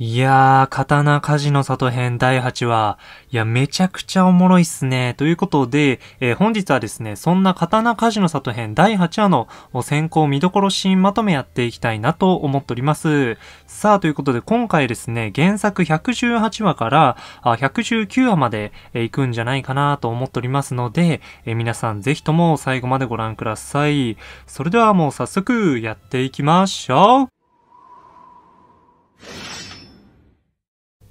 いやー、刀鍛冶の里編第8話。いや、めちゃくちゃおもろいっすね。ということで、えー、本日はですね、そんな刀鍛冶の里編第8話の先行見どころシーンまとめやっていきたいなと思っております。さあ、ということで今回ですね、原作118話からあ119話まで、えー、行くんじゃないかなと思っておりますので、えー、皆さんぜひとも最後までご覧ください。それではもう早速やっていきましょう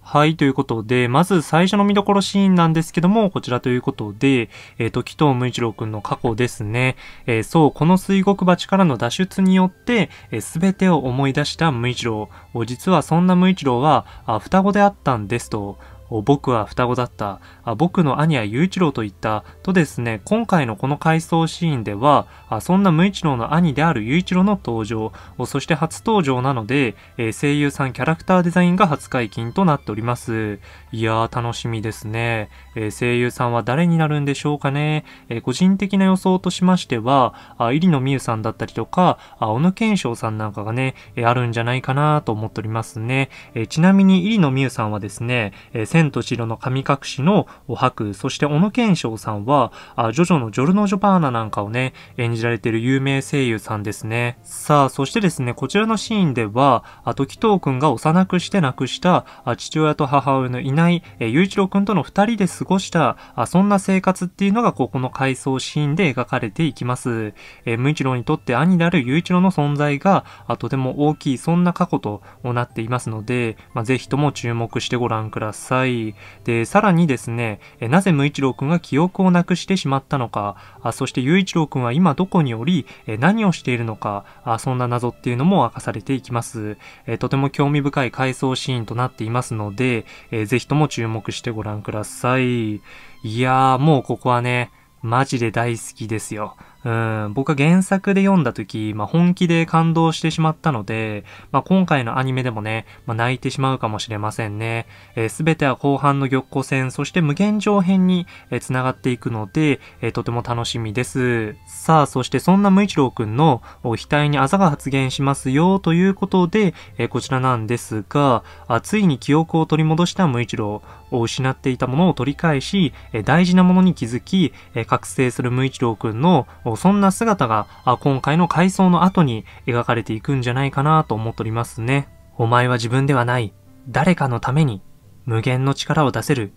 はい、ということで、まず最初の見どころシーンなんですけども、こちらということで、えっ、ー、と、紀藤無一郎くんの過去ですね。えー、そう、この水獄鉢からの脱出によって、す、え、べ、てを思い出した無一郎。実はそんな無一郎は、あ双子であったんですと。僕は双子だった、あ僕の兄は雄一郎と言った、とですね、今回のこの回想シーンでは、あそんな無一郎の兄である雄一郎の登場、そして初登場なので、えー、声優さんキャラクターデザインが初解禁となっております。いやー楽しみですね。えー、声優さんは誰になるんでしょうかね。えー、個人的な予想としましては、あ入野美優さんだったりとか、あ小野賢章さんなんかがね、えあるんじゃないかなと思っておりますね。えちなみに入野美優さんはですね、えー千と千尋の神隠しのお白、そして小野賢章さんは、あジョジョのジョルノ・ジョパーナなんかをね、演じられている有名声優さんですね。さあ、そしてですね、こちらのシーンでは、あ時藤くんが幼くして亡くした、あ父親と母親のいない、え雄一郎くんとの二人で過ごした、あそんな生活っていうのが、ここの回想シーンで描かれていきます。え無一郎にとって兄である雄一郎の存在が、あとても大きい、そんな過去となっていますので、まあ、ぜひとも注目してご覧ください。い。で、さらにですね、なぜ無一郎くんが記憶をなくしてしまったのか、あそして雄一郎くんは今どこにおり、何をしているのかあ、そんな謎っていうのも明かされていきます。えとても興味深い回想シーンとなっていますので、えぜひとも注目してご覧ください。いやー、もうここはね、マジで大好きですよ。うん、僕は原作で読んだ時、まあ、本気で感動してしまったので、まあ、今回のアニメでもね、まあ、泣いてしまうかもしれませんね。す、えー、べ、ては後半の玉子戦、そして無限上編に、えー、繋がっていくので、えー、とても楽しみです。さあ、そしてそんな無一郎くんの額にあざが発現しますよということで、えー、こちらなんですがあ、ついに記憶を取り戻した無一郎を失っていたものを取り返し、え大事なものに気づき、え覚醒する無一郎くんのそんな姿が今回の回想の後に描かれていくんじゃないかなと思っておりますね。お前は自分ではない、誰かのために、無限の力を出せる、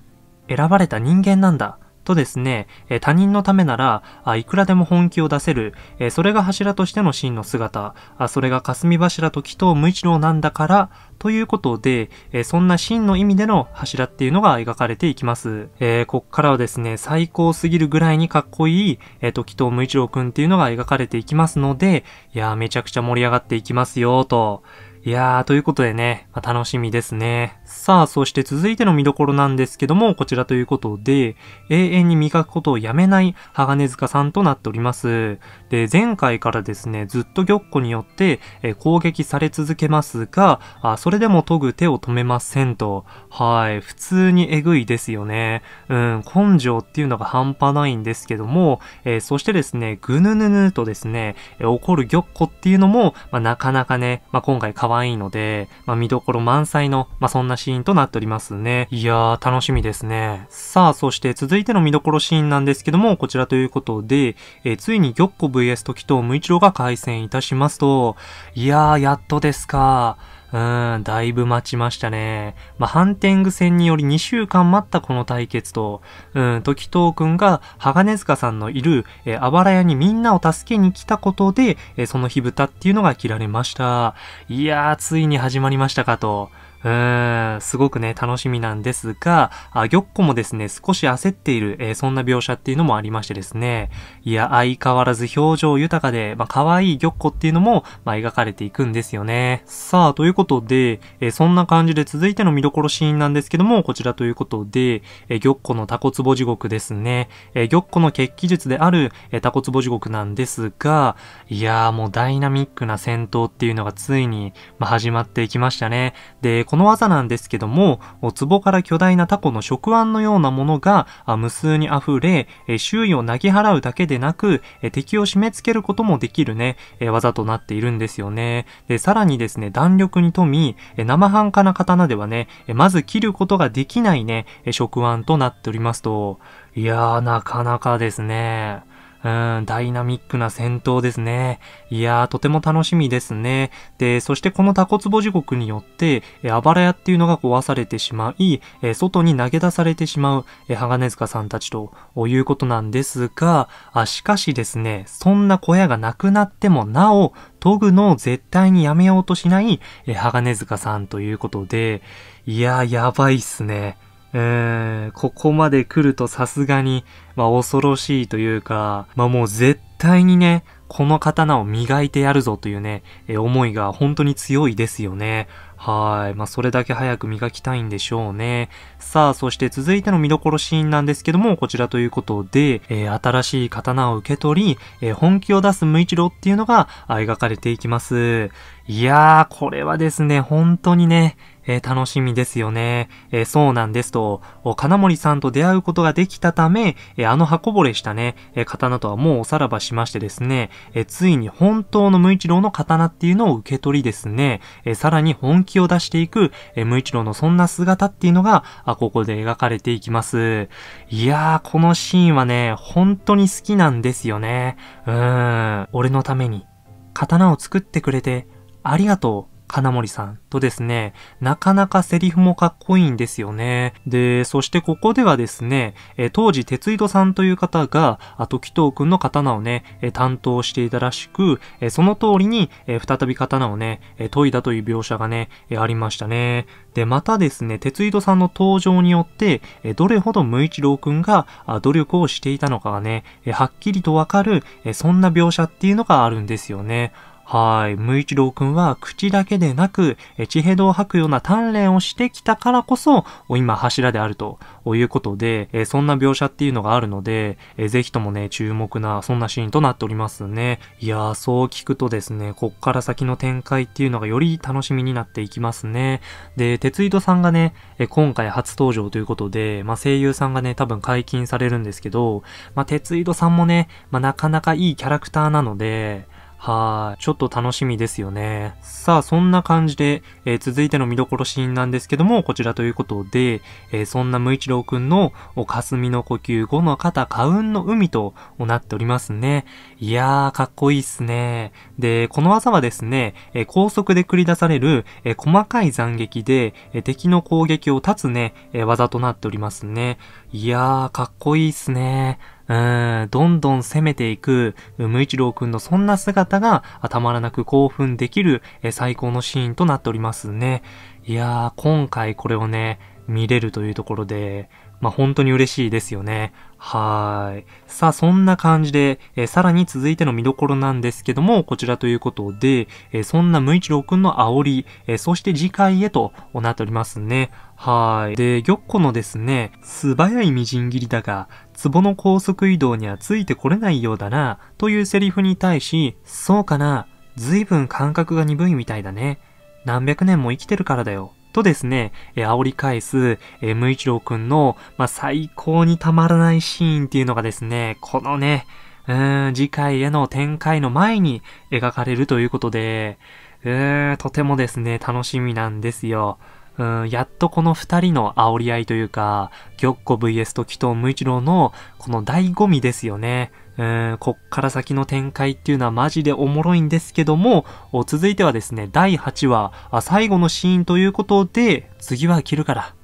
選ばれた人間なんだ、とですね、え他人のためならいくらでも本気を出せる、えそれが柱としての真の姿、あそれが霞柱と木と無一郎なんだから、ということで、えそんな真の意味での柱っていうのが描かれていきます。えー、こっからはですね、最高すぎるぐらいにかっこいい、えー、時藤無一郎くんっていうのが描かれていきますので、いやーめちゃくちゃ盛り上がっていきますよと。いやー、ということでね、まあ、楽しみですね。さあ、そして続いての見どころなんですけども、こちらということで、永遠に磨くことをやめない鋼塚さんとなっております。で、前回からですね、ずっと玉子によって、え攻撃され続けますがあ、それでも研ぐ手を止めませんと。はい、普通にえぐいですよね。うん、根性っていうのが半端ないんですけども、えー、そしてですね、ぐぬぬぬとですね、え怒る玉子っていうのも、まあ、なかなかね、まあ、今回変わ可愛いので、まあ、見どころ満載の、まあ、そんなシーンとなっておりますね。いやー、楽しみですね。さあ、そして続いての見どころシーンなんですけども、こちらということで、えー、ついに玉子 VS 時藤無一郎が開戦いたしますと、いやー、やっとですかうーん、だいぶ待ちましたね。まあ、ハンテング戦により2週間待ったこの対決と、うん、時藤くんが鋼塚さんのいる、えー、あばら屋にみんなを助けに来たことで、えー、その火蓋っていうのが切られました。いやー、ついに始まりましたかと。ー、すごくね、楽しみなんですが、あ、玉子もですね、少し焦っている、えー、そんな描写っていうのもありましてですね、いや、相変わらず表情豊かで、まあ、可愛い玉子っていうのも、まあ、描かれていくんですよね。さあ、ということで、えー、そんな感じで続いての見どころシーンなんですけども、こちらということで、えー、玉子のタコツボ地獄ですね、えー、玉子の決起術である、えー、タコツボ地獄なんですが、いやーもうダイナミックな戦闘っていうのがついに、まあ、始まっていきましたね。で、この技なんですけども、壺から巨大なタコの触腕のようなものが無数に溢れ、周囲を投ぎ払うだけでなく、敵を締め付けることもできるね、技となっているんですよね。で、さらにですね、弾力に富み、生半可な刀ではね、まず切ることができないね、触腕となっておりますと、いやー、なかなかですね。うん、ダイナミックな戦闘ですね。いやー、とても楽しみですね。で、そしてこのタコツボ時刻によって、えあばら屋っていうのが壊されてしまい、え外に投げ出されてしまう、え鋼塚さんたちということなんですが、あ、しかしですね、そんな小屋がなくなってもなお、研ぐのを絶対にやめようとしない、え鋼塚さんということで、いやー、やばいっすね。えー、ここまで来るとさすがに、まあ恐ろしいというか、まあもう絶対にね、この刀を磨いてやるぞというね、えー、思いが本当に強いですよね。はい。まあ、それだけ早く磨きたいんでしょうね。さあ、そして続いての見どころシーンなんですけども、こちらということで、えー、新しい刀を受け取り、えー、本気を出す無一郎っていうのが描かれていきます。いやー、これはですね、本当にね、えー、楽しみですよね。えー、そうなんですと、金森さんと出会うことができたため、えー、あの箱ぼれしたね、え刀とはもうおさらばしましてですね、えついに本当の無一郎の刀っていうのを受け取りですね、えさらに本気を出していく、え無一郎のそんな姿っていうのが、あ、ここで描かれていきます。いやー、このシーンはね、本当に好きなんですよね。うーん、俺のために、刀を作ってくれて、ありがとう。金森さんとですね、なかなかセリフもかっこいいんですよね。で、そしてここではですね、え当時鉄井戸さんという方が、時藤くんの刀をね、え担当していたらしく、えその通りに、え再び刀をね、え研いだという描写がね、えありましたね。で、またですね、鉄井戸さんの登場によって、えどれほど無一郎くんが努力をしていたのかがね、えはっきりとわかる、えそんな描写っていうのがあるんですよね。はい。無一郎くんは口だけでなく、地平道を吐くような鍛錬をしてきたからこそ、今柱であるということで、そんな描写っていうのがあるので、ぜひともね、注目な、そんなシーンとなっておりますね。いやー、そう聞くとですね、こっから先の展開っていうのがより楽しみになっていきますね。で、鉄井戸さんがね、今回初登場ということで、まあ、声優さんがね、多分解禁されるんですけど、まあ、鉄井戸さんもね、まあ、なかなかいいキャラクターなので、はい。ちょっと楽しみですよね。さあ、そんな感じで、えー、続いての見どころシーンなんですけども、こちらということで、えー、そんな無一郎くんの、霞の呼吸後の肩、花雲の海となっておりますね。いやー、かっこいいっすね。で、この技はですね、えー、高速で繰り出される、え細かい斬撃で、え敵の攻撃を断つね、え技となっておりますね。いやー、かっこいいっすね。うん、どんどん攻めていく、無一郎くんのそんな姿が、たまらなく興奮できる、最高のシーンとなっておりますね。いやー、今回これをね、見れるというところで、まあ、本当に嬉しいですよね。はい。さあ、そんな感じで、えー、さらに続いての見どころなんですけども、こちらということで、えー、そんな無一郎くんの煽り、えー、そして次回へとなっておりますね。はい。で、玉子のですね、素早いみじん切りだが、壺の高速移動にはついてこれないようだな、というセリフに対し、そうかな、随分感覚が鈍いみたいだね。何百年も生きてるからだよ。とですね、え煽り返す、え無一郎くんの、まあ、最高にたまらないシーンっていうのがですね、このね、うーん、次回への展開の前に描かれるということで、うーん、とてもですね、楽しみなんですよ。うん、やっとこの二人の煽り合いというか、玉子 VS 時と無一郎のこの醍醐味ですよね。えー、こっから先の展開っていうのはマジでおもろいんですけども、続いてはですね、第8話、最後のシーンということで、次は切るから。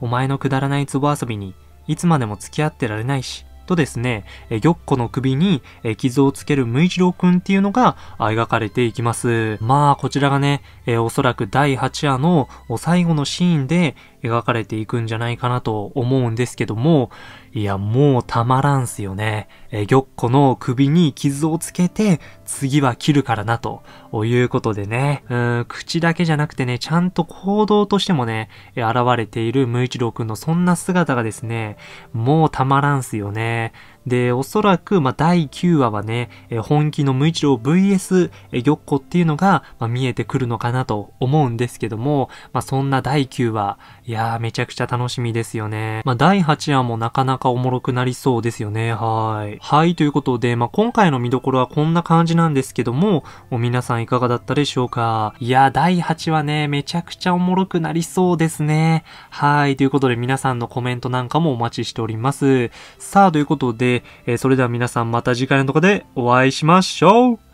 お前のくだらない壺遊びに、いつまでも付き合ってられないし、とですね、え玉子の首にえ傷をつける無一郎くんっていうのが描かれていきます。まあ、こちらがね、えおそらく第8話の最後のシーンで描かれていくんじゃないかなと思うんですけども、いや、もうたまらんすよね。えー、玉子の首に傷をつけて、次は切るからな、ということでね。うん、口だけじゃなくてね、ちゃんと行動としてもね、現れている無一郎くんのそんな姿がですね、もうたまらんすよね。で、おそらく、まあ、第9話はね、え本気の無一郎 VS 玉子っていうのが、まあ、見えてくるのかなと思うんですけども、まあ、そんな第9話、いやー、めちゃくちゃ楽しみですよね。まあ、第8話もなかなかおもろくなりそうですよね。はい。はい、ということで、まあ、今回の見どころはこんな感じなんですけども、皆さんいかがだったでしょうかいやー、第8話ね、めちゃくちゃおもろくなりそうですね。はい、ということで皆さんのコメントなんかもお待ちしております。さあ、ということで、で、えー、それでは皆さんまた次回のとこでお会いしましょう